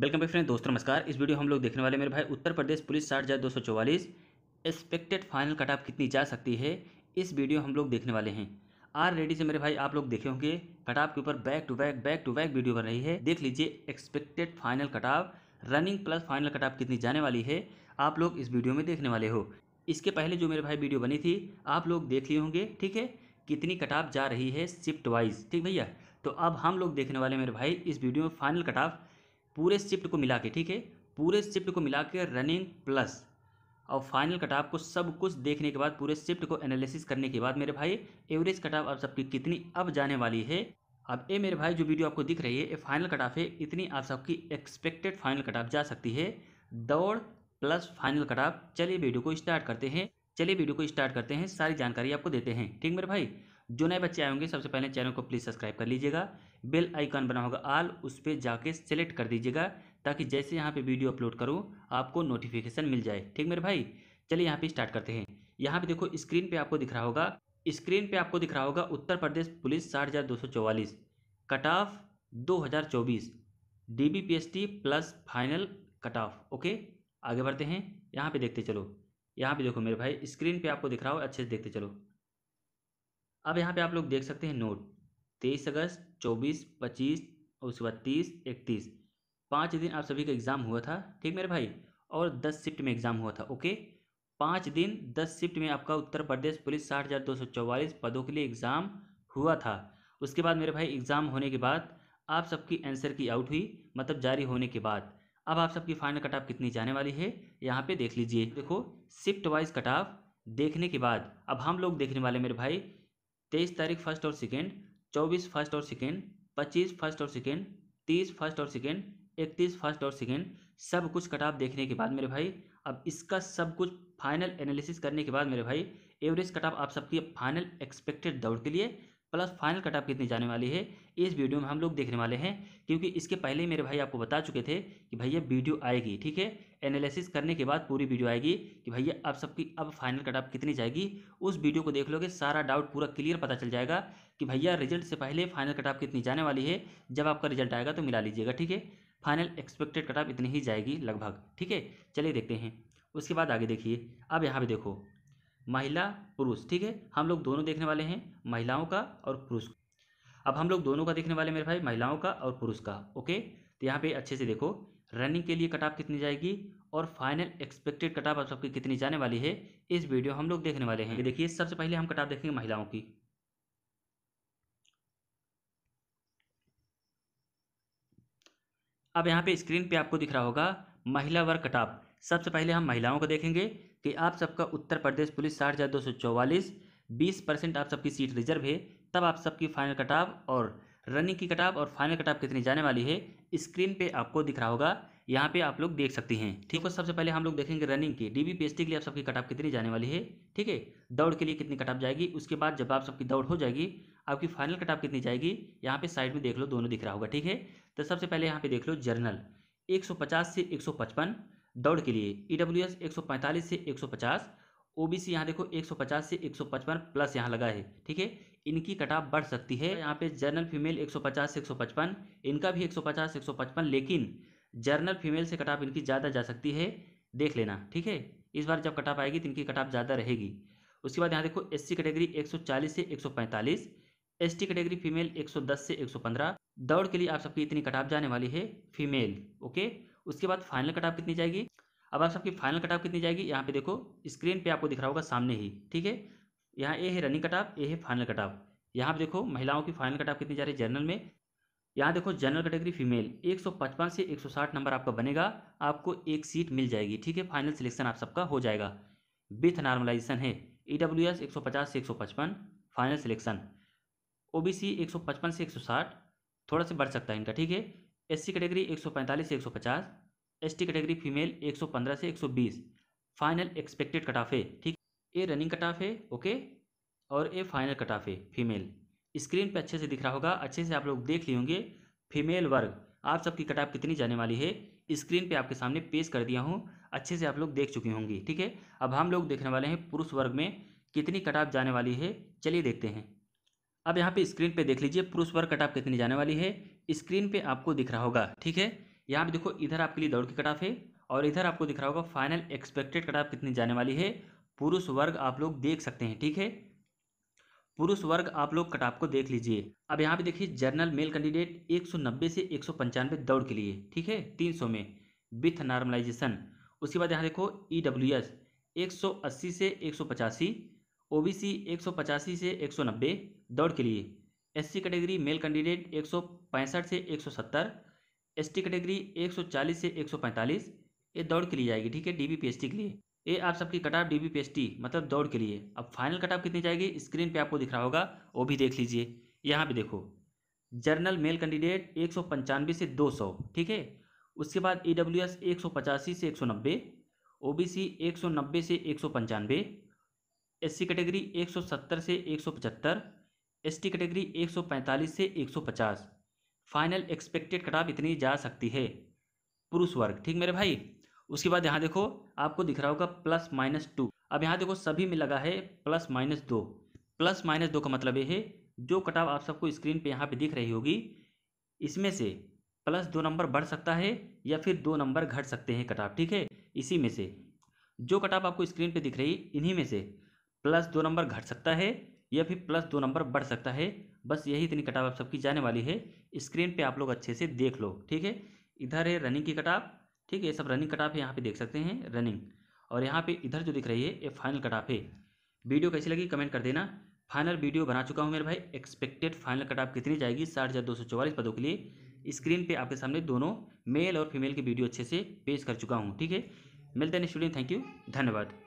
welcome back friend दोस्तों नमस्कार इस वीडियो हम लोग देखने वाले मेरे भाई उत्तर प्रदेश पुलिस साठ हज़ार दो सौ चौवालीस एक्सपेक्टेड फाइनल कट ऑफ कितनी जा सकती है इस वीडियो हम लोग देखने वाले हैं आर रेडी से मेरे भाई आप लोग देखे होंगे कट ऑफ के ऊपर back to back back to back video बन रही है देख लीजिए expected final cut off running plus final cut off कितनी जाने वाली है आप लोग इस वीडियो में देखने वाले हो इसके पहले जो मेरे भाई वीडियो बनी थी आप लोग देख लिए होंगे ठीक है कितनी कट ऑफ जा रही है शिफ्ट वाइज ठीक भैया तो अब हम लोग देखने वाले मेरे भाई इस वीडियो में फाइनल कट ऑफ पूरे शिफ्ट को मिला के ठीक है पूरे शिफ्ट को मिला के रनिंग प्लस और फाइनल कटाप को सब कुछ देखने के बाद पूरे शिफ्ट को एनालिसिस करने के बाद मेरे भाई एवरेज कटाप आप सबकी कितनी अब जाने वाली है अब ए मेरे भाई जो वीडियो आपको दिख रही है ये फाइनल कटाफ है इतनी आप सबकी एक्सपेक्टेड फाइनल कटाफ जा सकती है दौड़ प्लस फाइनल कटाफ चलिए वीडियो को स्टार्ट करते हैं चलिए वीडियो को स्टार्ट करते हैं सारी जानकारी आपको देते हैं ठीक मेरे भाई जो नए बच्चे आए होंगे सबसे पहले चैनल को प्लीज़ सब्सक्राइब कर लीजिएगा बेल आइकन बना होगा आल उस पर जाके सेलेक्ट कर दीजिएगा ताकि जैसे यहाँ पे वीडियो अपलोड करूँ आपको नोटिफिकेशन मिल जाए ठीक मेरे भाई चलिए यहाँ पे स्टार्ट करते हैं यहाँ पे देखो स्क्रीन पे आपको दिख रहा होगा स्क्रीन पे आपको दिख रहा होगा उत्तर प्रदेश पुलिस साठ हज़ार दो सौ चौवालीस कट ऑफ दो हज़ार चौबीस D B P S T plus final cut off okay आगे बढ़ते हैं यहाँ पर देखते चलो यहाँ पर देखो मेरे भाई स्क्रीन पर आपको दिख रहा हो अच्छे से देखते चलो अब यहाँ पर आप लोग देख सकते हैं नोट तेईस अगस्त चौबीस पच्चीस और उसके बाद तीस इकतीस पाँच दिन आप सभी का एग्ज़ाम हुआ था ठीक मेरे भाई और दस शिफ्ट में एग्ज़ाम हुआ था ओके पाँच दिन दस शिफ्ट में आपका उत्तर प्रदेश पुलिस साठ हज़ार दो सौ चौवालीस पदों के लिए एग्ज़ाम हुआ था उसके बाद मेरे भाई एग्ज़ाम होने के बाद आप सबकी आंसर की आउट हुई मतलब जारी होने के बाद अब आप सबकी फाइनल कट ऑफ कितनी जाने वाली है यहाँ पे देख लीजिए देखो शिफ्ट वाइज कट ऑफ देखने के बाद अब हम लोग देखने वाले मेरे भाई तेईस तारीख फर्स्ट और सेकेंड चौबीस फर्स्ट और सेकेंड पच्चीस फर्स्ट और सेकेंड तीस फर्स्ट और सेकेंड इकतीस फर्स्ट और सेकेंड सब कुछ कट ऑफ देखने के बाद मेरे भाई अब इसका सब कुछ फाइनल एनालिसिस करने के बाद मेरे भाई एवरेज कट ऑफ आप सबकी फाइनल एक्सपेक्टेड दौड़ के लिए प्लस फाइनल कटअप कितनी जाने वाली है इस वीडियो में हम लोग देखने वाले हैं क्योंकि इसके पहले मेरे भाई आपको बता चुके थे कि भैया वीडियो आएगी ठीक है एनालिसिस करने के बाद पूरी वीडियो आएगी कि भैया अब सबकी अब फाइनल कटअप कितनी जाएगी उस वीडियो को देख लोगे सारा डाउट पूरा क्लियर पता चल जाएगा कि भैया रिजल्ट से पहले फाइनल कटअप कितनी जाने वाली है जब आपका रिजल्ट आएगा तो मिला लीजिएगा ठीक है फाइनल एक्सपेक्टेड कटअप इतनी ही जाएगी लगभग ठीक है चलिए देखते हैं उसके बाद आगे देखिए अब यहाँ पर देखो महिला पुरुष ठीक है हम लोग दोनों देखने वाले हैं महिलाओं का और पुरुष अब हम लोग दोनों का देखने वाले मेरे भाई महिलाओं का और पुरुष का ओके तो यहाँ पे अच्छे से देखो रनिंग के लिए कटाप कितनी जाएगी और फाइनल एक्सपेक्टेड कटाप आप सबकी कितनी जाने वाली है इस वीडियो हम लोग देखने वाले हैं देखिए सबसे पहले हम कटाप देखेंगे महिलाओं की अब यहाँ पे स्क्रीन पे आपको दिख रहा होगा महिला वर्ग कटाप सबसे पहले हम महिलाओं को देखेंगे कि आप सबका उत्तर प्रदेश पुलिस साठ हज़ार दो सौ चौवालीस बीस परसेंट आप सबकी सीट रिजर्व है तब आप सबकी फाइनल कटाव और रनिंग की कटाव और फाइनल कटाव कितनी जाने वाली है स्क्रीन पे आपको दिख रहा होगा यहाँ पे आप लोग देख सकते हैं ठीक है सबसे पहले हम लोग देखेंगे रनिंग की डी बी के लिए आप सबकी कटाव कितनी जाने वाली है ठीक है दौड़ के लिए कितनी कटाव जाएगी उसके बाद जब आप सबकी दौड़ हो जाएगी आपकी फाइनल कटाव कितनी जाएगी यहाँ पर साइड में देख लो दोनों दिख रहा होगा ठीक है तो सबसे पहले यहाँ पर देख लो जर्नल एक से एक दौड़ के लिए ई डब्ल्यू एस एक सौ पैंतालीस से एक सौ पचास ओ बी सी यहाँ देखो एक सौ पचास से एक सौ पचपन प्लस यहाँ लगा है ठीक है इनकी कटाव बढ़ सकती है यहाँ पे जर्नल फीमेल एक सौ पचास से एक सौ पचपन इनका भी एक सौ पचास एक सौ पचपन लेकिन जर्नल फीमेल से कटाव इनकी ज़्यादा जा सकती है देख लेना ठीक है इस बार जब कटाव आएगी तो इनकी कटाव ज़्यादा रहेगी उसके बाद यहाँ देखो एस सी कैटेगरी एक सौ चालीस से एक सौ पैंतालीस एस टी कैटेगरी फीमेल एक सौ दस से एक सौ पंद्रह दौड़ के लिए आप सबकी इतनी कटाव जाने वाली है फीमेल ओके उसके बाद फाइनल कटाप कितनी जाएगी अब आप सबकी फाइनल कटाव कितनी जाएगी यहाँ पे देखो स्क्रीन पे आपको दिख रहा होगा सामने ही ठीक है यहाँ ए है रनिंग कटाप ए है फाइनल कटाव यहाँ पे देखो महिलाओं की फाइनल कटाप कितनी जा रही है जनरल में यहाँ देखो जनरल कैटेगरी फीमेल एक से एक नंबर आपका बनेगा आपको एक सीट मिल जाएगी ठीक है फाइनल सिलेक्शन आप सबका हो जाएगा विथ नॉर्मलाइजेशन है ई डब्ल्यू एस एक से एक final selection O B C से एक थोड़ा सा बढ़ सकता है इनका ठीक है एससी कैटेगरी 145 से 150, एसटी कैटेगरी फीमेल 115 से 120, फाइनल एक्सपेक्टेड कट ऑफ है ठीक ए रनिंग कट ऑफ है ओके और ए फाइनल कट ऑफ है फीमेल स्क्रीन पे अच्छे से दिख रहा होगा अच्छे से आप लोग देख लिए होंगे फीमेल वर्ग आप सबकी कट ऑफ कितनी जाने वाली है स्क्रीन पे आपके सामने पेश कर दिया हूँ अच्छे से आप लोग देख चुकी होंगी ठीक है अब हम लोग देखने वाले हैं पुरुष वर्ग में कितनी कट ऑफ जाने वाली है चलिए देखते हैं अब यहाँ पे स्क्रीन पे देख लीजिए पुरुष वर्ग कट ऑफ कितनी जाने वाली है स्क्रीन पे आपको दिख रहा होगा ठीक है यहाँ पे देखो इधर आपके लिए दौड़ की कटाफ है और इधर आपको दिख रहा होगा फाइनल एक्सपेक्टेड ऑफ कितनी जाने वाली है पुरुष वर्ग आप लोग देख सकते हैं ठीक है पुरुष वर्ग आप लोग कटाप को देख लीजिए अब यहाँ पे देखिए जर्नल मेल कैंडिडेट एक से एक दौड़ के लिए ठीक है तीन में विथ नॉर्मलाइजेशन उसके बाद यहाँ देखो ई डब्ल्यू एस एक से एक ओबीसी पचासी से एक दौड़ के लिए एससी कैटेगरी मेल कैंडिडेट एक से एक सौ एसटी कैटेगरी 140 से 145 ये दौड़ के लिए जाएगी ठीक है डीबी पीएचटी के लिए ये आप सबकी कटाप ऑफ डीबी पीएचटी मतलब दौड़ के लिए अब फाइनल कटाप कितनी जाएगी स्क्रीन पे आपको दिख रहा होगा वो भी देख लीजिए यहाँ पे देखो जर्नल मेल कैंडिडेट एक से 200 ठीक है उसके बाद ई डब्ल्यू एस एक से एक सौ नब्बे ओ बी सी एक सौ नब्बे से एक सौ एस सी कैटेगरी एक सौ सत्तर से एक सौ पचहत्तर एसटी कैटेगरी 145 से 150 फाइनल एक्सपेक्टेड कटाप इतनी जा सकती है पुरुष वर्ग ठीक मेरे भाई उसके बाद यहाँ देखो आपको दिख रहा होगा प्लस माइनस टू अब यहाँ देखो सभी में लगा है प्लस माइनस दो प्लस माइनस दो का मतलब ये है जो कटाव आप सबको स्क्रीन पे यहाँ पे दिख रही होगी इसमें से प्लस दो नंबर बढ़ सकता है या फिर दो नंबर घट सकते हैं कटाव ठीक है इसी में से जो कटाव आपको स्क्रीन पे दिख रही इन्हीं में से प्लस दो नंबर घट सकता है या फिर प्लस दो नंबर बढ़ सकता है बस यही इतनी कटाव आप सबकी जाने वाली है स्क्रीन पे आप लोग अच्छे से देख लो ठीक है इधर है रनिंग की कटाव ठीक है ये सब रनिंग कटाव है यहाँ पे देख सकते हैं रनिंग और यहाँ पे इधर जो दिख रही है ये फाइनल कटाव है वीडियो कैसी लगी कमेंट कर देना फाइनल वीडियो बना चुका हूँ मेरे भाई एक्सपेक्टेड फाइनल कटाव कितनी जाएगी साठ हज़ार दो सौ चौवालीस पदों के लिए स्क्रीन पर आपके सामने दोनों मेल और फीमेल की वीडियो अच्छे से पेश कर चुका हूँ ठीक है मिलते हैं स्टूडेंट थैंक यू धन्यवाद